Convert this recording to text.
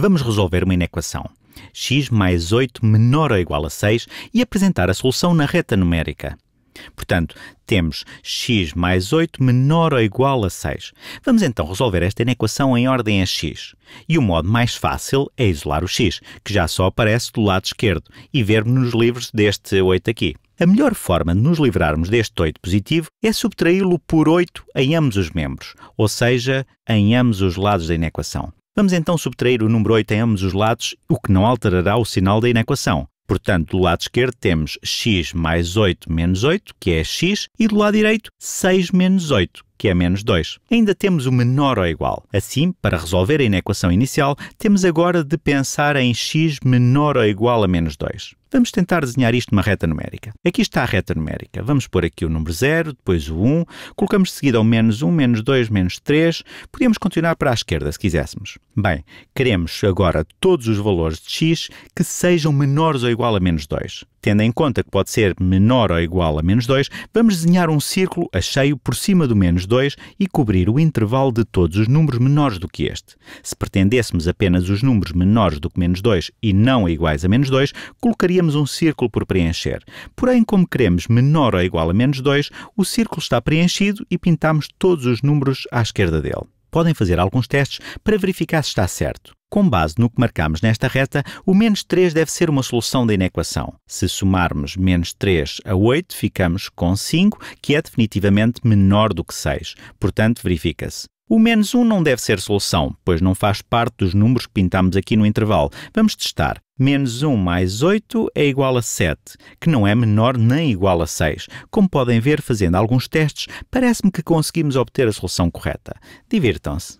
Vamos resolver uma inequação x mais 8 menor ou igual a 6 e apresentar a solução na reta numérica. Portanto, temos x mais 8 menor ou igual a 6. Vamos então resolver esta inequação em ordem a x. E o modo mais fácil é isolar o x, que já só aparece do lado esquerdo, e vermos-nos livres deste 8 aqui. A melhor forma de nos livrarmos deste 8 positivo é subtraí-lo por 8 em ambos os membros, ou seja, em ambos os lados da inequação. Vamos então subtrair o número 8 em ambos os lados, o que não alterará o sinal da inequação. Portanto, do lado esquerdo temos x mais 8 menos 8, que é x, e do lado direito 6 menos 8, que é menos 2. Ainda temos o menor ou igual. Assim, para resolver a inequação inicial, temos agora de pensar em x menor ou igual a menos 2. Vamos tentar desenhar isto numa reta numérica. Aqui está a reta numérica. Vamos pôr aqui o número 0, depois o 1, colocamos de seguida o menos 1, menos 2, menos 3. Podíamos continuar para a esquerda, se quiséssemos. Bem, queremos agora todos os valores de x que sejam menores ou igual a menos 2. Tendo em conta que pode ser menor ou igual a menos 2, vamos desenhar um círculo a cheio por cima do menos 2 e cobrir o intervalo de todos os números menores do que este. Se pretendêssemos apenas os números menores do que menos 2 e não iguais a menos 2, colocaríamos um círculo por preencher. Porém, como queremos menor ou igual a menos 2, o círculo está preenchido e pintamos todos os números à esquerda dele podem fazer alguns testes para verificar se está certo. Com base no que marcamos nesta reta, o menos 3 deve ser uma solução da inequação. Se somarmos menos 3 a 8, ficamos com 5, que é definitivamente menor do que 6. Portanto, verifica-se. O menos 1 não deve ser solução, pois não faz parte dos números que pintamos aqui no intervalo. Vamos testar. Menos 1 mais 8 é igual a 7, que não é menor nem igual a 6. Como podem ver, fazendo alguns testes, parece-me que conseguimos obter a solução correta. Divirtam-se!